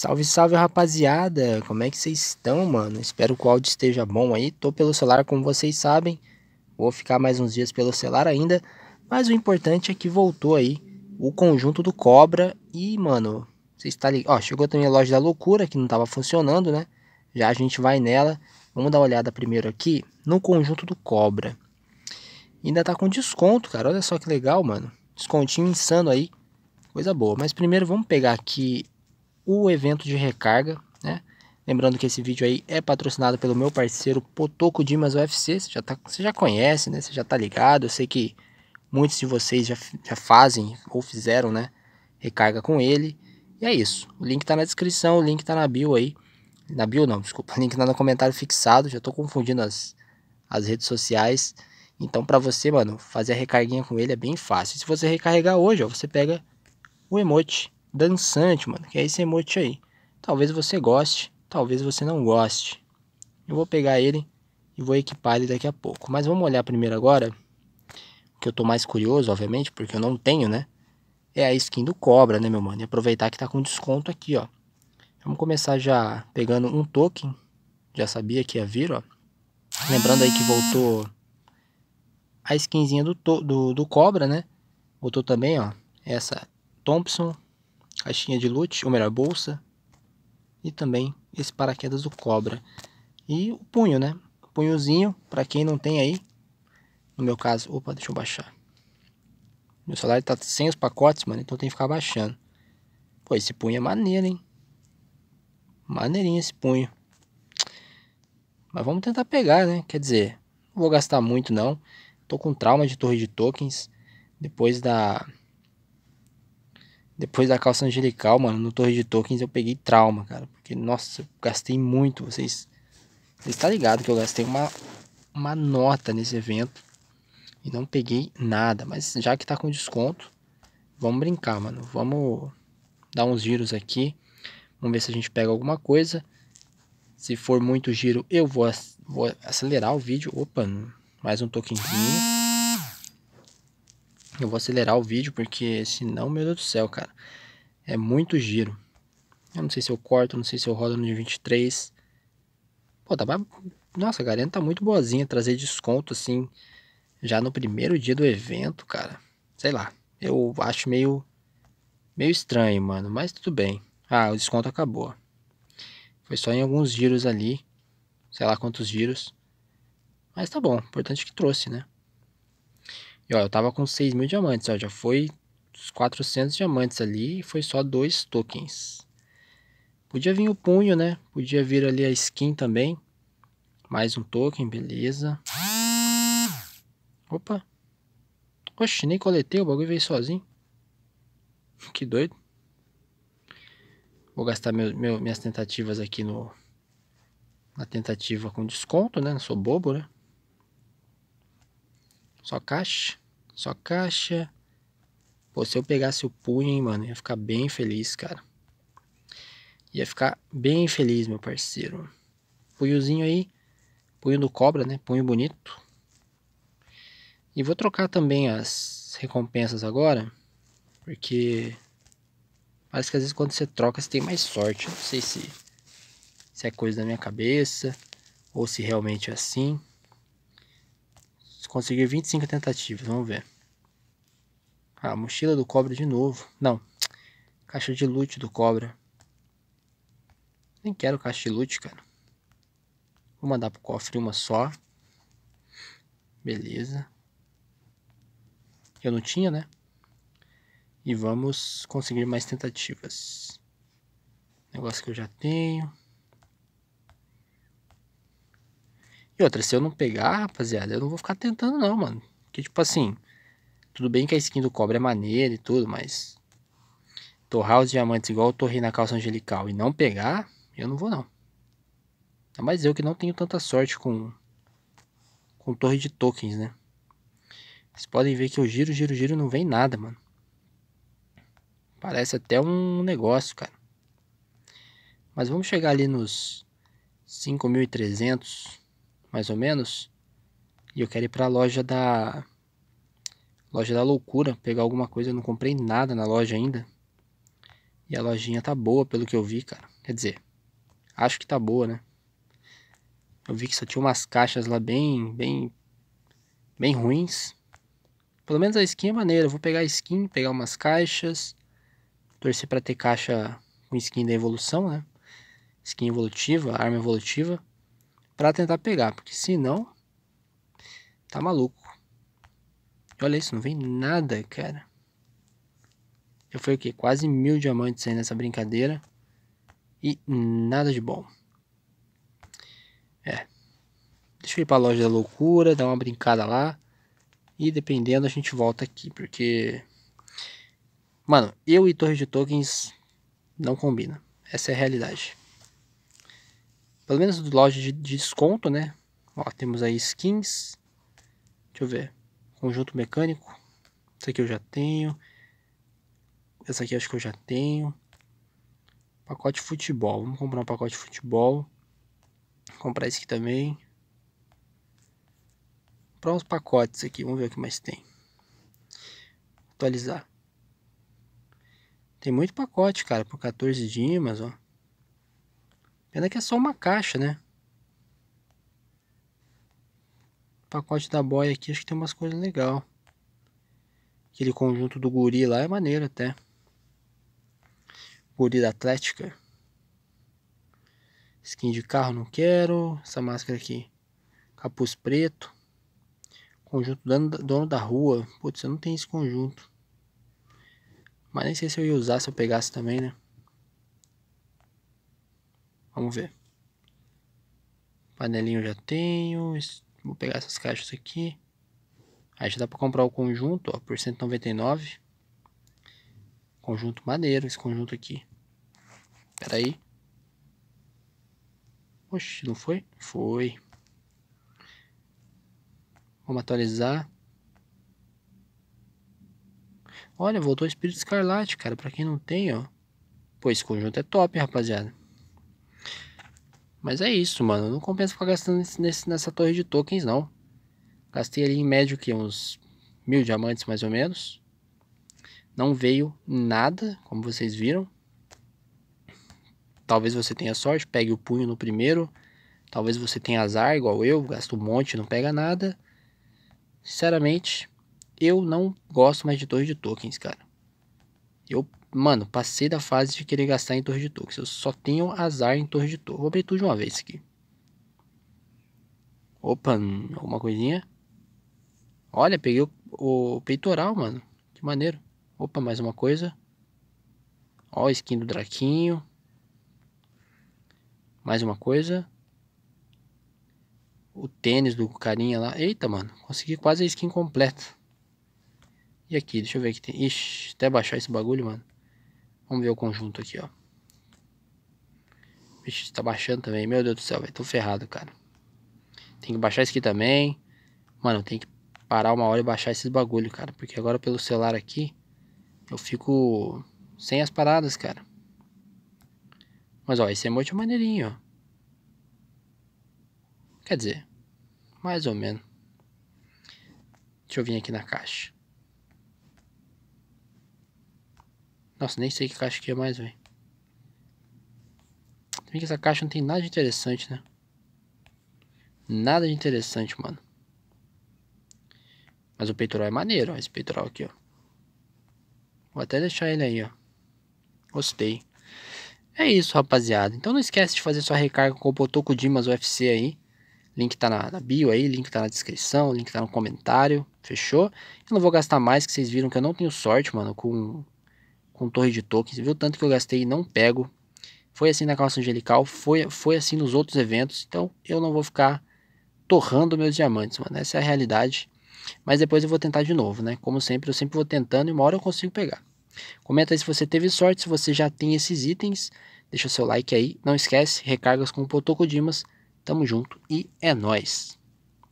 Salve, salve rapaziada! Como é que vocês estão, mano? Espero que o áudio esteja bom aí. Tô pelo celular, como vocês sabem. Vou ficar mais uns dias pelo celular ainda. Mas o importante é que voltou aí o conjunto do Cobra. E, mano, vocês tá ligado? Ó, chegou também a loja da loucura que não tava funcionando, né? Já a gente vai nela. Vamos dar uma olhada primeiro aqui no conjunto do Cobra. Ainda tá com desconto, cara. Olha só que legal, mano. Descontinho insano aí. Coisa boa. Mas primeiro vamos pegar aqui o evento de recarga, né? Lembrando que esse vídeo aí é patrocinado pelo meu parceiro Potoco Dimas UFC. Você já, tá, você já conhece, né? Você já tá ligado. Eu sei que muitos de vocês já, já fazem ou fizeram, né? Recarga com ele. E é isso. O link tá na descrição, o link tá na bio aí. Na bio não, desculpa. O link tá no comentário fixado. Já tô confundindo as, as redes sociais. Então para você, mano, fazer a recarguinha com ele é bem fácil. se você recarregar hoje, ó, você pega o emote dançante, mano, que é esse emote aí. Talvez você goste, talvez você não goste. Eu vou pegar ele e vou equipar ele daqui a pouco. Mas vamos olhar primeiro agora, que eu tô mais curioso, obviamente, porque eu não tenho, né? É a skin do Cobra, né, meu mano? E aproveitar que tá com desconto aqui, ó. Vamos começar já pegando um token. Já sabia que ia vir, ó. Lembrando aí que voltou a skinzinha do, do, do Cobra, né? Voltou também, ó. Essa Thompson caixinha de loot, ou melhor, bolsa, e também esse paraquedas do Cobra. E o punho, né? punhozinho, para quem não tem aí, no meu caso, opa, deixa eu baixar. Meu salário tá sem os pacotes, mano, então tem que ficar baixando. Pô, esse punho é maneiro, hein? Maneirinho esse punho. Mas vamos tentar pegar, né? Quer dizer, não vou gastar muito não. Tô com trauma de torre de tokens. Depois da depois da calça angelical, mano, no Torre de Tokens eu peguei trauma, cara. Porque, nossa, eu gastei muito. Vocês. Vocês tá ligado que eu gastei uma, uma nota nesse evento. E não peguei nada. Mas já que tá com desconto, vamos brincar, mano. Vamos dar uns giros aqui. Vamos ver se a gente pega alguma coisa. Se for muito giro, eu vou, vou acelerar o vídeo. Opa, mais um tokenzinho. Eu vou acelerar o vídeo porque senão, meu Deus do céu, cara, é muito giro. Eu não sei se eu corto, não sei se eu rodo no dia 23. Pô, tá mais... Nossa, a Garena tá muito boazinha trazer desconto assim já no primeiro dia do evento, cara. Sei lá, eu acho meio meio estranho, mano, mas tudo bem. Ah, o desconto acabou. Foi só em alguns giros ali, sei lá quantos giros. Mas tá bom, importante que trouxe, né? E ó, eu tava com 6 mil diamantes, ó, já foi os 400 diamantes ali e foi só dois tokens. Podia vir o punho, né? Podia vir ali a skin também. Mais um token, beleza. Opa. Oxe, nem coletei, o bagulho veio sozinho. Que doido. Vou gastar meu, meu, minhas tentativas aqui no... Na tentativa com desconto, né? Não sou bobo, né? Só caixa. Só caixa. Pô, se eu pegasse o punho, hein, mano, ia ficar bem feliz, cara. Ia ficar bem feliz, meu parceiro. Punhozinho aí. Punho do cobra, né? Punho bonito. E vou trocar também as recompensas agora. Porque parece que às vezes quando você troca você tem mais sorte. não sei se, se é coisa da minha cabeça ou se realmente é assim. Conseguiu 25 tentativas, vamos ver. Ah, mochila do cobra de novo. Não. Caixa de loot do cobra. Nem quero caixa de loot, cara. Vou mandar pro cofre uma só. Beleza. Eu não tinha, né? E vamos conseguir mais tentativas. Negócio que eu já tenho. E outra, se eu não pegar, rapaziada, eu não vou ficar tentando não, mano. Porque, tipo assim, tudo bem que a skin do cobre é maneira e tudo, mas... Torrar os diamantes igual eu torrei na calça angelical e não pegar, eu não vou não. Ainda mais eu que não tenho tanta sorte com... Com torre de tokens, né? Vocês podem ver que eu giro, giro, giro não vem nada, mano. Parece até um negócio, cara. Mas vamos chegar ali nos 5.300 mais ou menos. E eu quero ir para a loja da loja da loucura, pegar alguma coisa, eu não comprei nada na loja ainda. E a lojinha tá boa, pelo que eu vi, cara. Quer dizer, acho que tá boa, né? Eu vi que só tinha umas caixas lá bem, bem, bem ruins. Pelo menos a skin é maneira. Eu vou pegar a skin, pegar umas caixas. Torcer para ter caixa com skin da evolução, né? Skin evolutiva, arma evolutiva para tentar pegar, porque senão tá maluco. olha isso, não vem nada, cara. eu fui o que? Quase mil diamantes aí nessa brincadeira. E nada de bom. É. Deixa eu ir pra loja da loucura, dar uma brincada lá. E dependendo, a gente volta aqui, porque. Mano, eu e Torre de Tokens não combina. Essa é a realidade. Pelo menos loja de, desconto, né? Ó, temos aí skins. Deixa eu ver. Conjunto mecânico. Essa aqui eu já tenho. Essa aqui acho que eu já tenho. Pacote futebol. Vamos comprar um pacote futebol. comprar esse aqui também. Para uns pacotes aqui. Vamos ver o que mais tem. Atualizar. Tem muito pacote, cara. Por 14 dimas, ó. Pena que é só uma caixa, né? O pacote da boia aqui acho que tem umas coisas legais. Aquele conjunto do guri lá é maneiro até. Guri da Atlética. Skin de carro não quero. Essa máscara aqui. Capuz preto. Conjunto dono da rua. Putz, eu não tenho esse conjunto. Mas nem sei se eu ia usar se eu pegasse também, né? Vamos ver. Panelinho já tenho. Vou pegar essas caixas aqui. Aí já dá para comprar o conjunto, ó, por 199. Conjunto maneiro esse conjunto aqui. Pera aí. Oxe, não foi? Foi. Vamos atualizar. Olha, voltou o Espírito Escarlate, cara. Pra quem não tem, ó. Pô, esse conjunto é top, rapaziada. Mas é isso, mano. Não compensa ficar gastando nesse, nessa torre de tokens, não. Gastei ali em média que uns mil diamantes, mais ou menos. Não veio nada, como vocês viram. Talvez você tenha sorte, pegue o punho no primeiro. Talvez você tenha azar, igual eu, gasto um monte, não pega nada. Sinceramente, eu não gosto mais de torre de tokens, cara. Eu Mano, passei da fase de querer gastar em torre de toques. Eu só tenho azar em torre de toques. Vou abrir tudo de uma vez aqui. Opa, alguma coisinha. Olha, peguei o, o peitoral, mano. Que maneiro. Opa, mais uma coisa. Ó, skin do Draquinho. Mais uma coisa. O tênis do carinha lá. Eita, mano. Consegui quase a skin completa. E aqui, deixa eu ver o que tem. Ixi, até baixar esse bagulho, mano. Vamos ver o conjunto aqui, ó. Vixe, tá baixando também. Meu Deus do céu, velho. Tô ferrado, cara. Tem que baixar isso aqui também. Mano, tem que parar uma hora e baixar esses bagulho, cara. Porque agora pelo celular aqui, eu fico sem as paradas, cara. Mas, ó, esse emote é maneirinho, ó. Quer dizer, mais ou menos. Deixa eu vir aqui na caixa. Nossa, nem sei que caixa que é mais, velho. Também que essa caixa não tem nada de interessante, né? Nada de interessante, mano. Mas o peitoral é maneiro, ó. Esse peitoral aqui, ó. Vou até deixar ele aí, ó. Gostei. É isso, rapaziada. Então não esquece de fazer sua recarga com o Botoco Dimas UFC aí. Link tá na, na, bio aí, link tá na descrição, link tá no comentário. Fechou? Eu não vou gastar mais, que vocês viram que eu não tenho sorte, mano, com com torre de tokens, viu tanto que eu gastei e não pego. Foi assim na calça angelical, foi, foi assim nos outros eventos, então eu não vou ficar torrando meus diamantes, mano. Essa é a realidade. Mas depois eu vou tentar de novo, né? Como sempre, eu sempre vou tentando e uma hora eu consigo pegar. Comenta aí se você teve sorte, se você já tem esses itens. Deixa seu like aí. Não esquece, recargas com o Potoco Dimas. Tamo junto e é nós.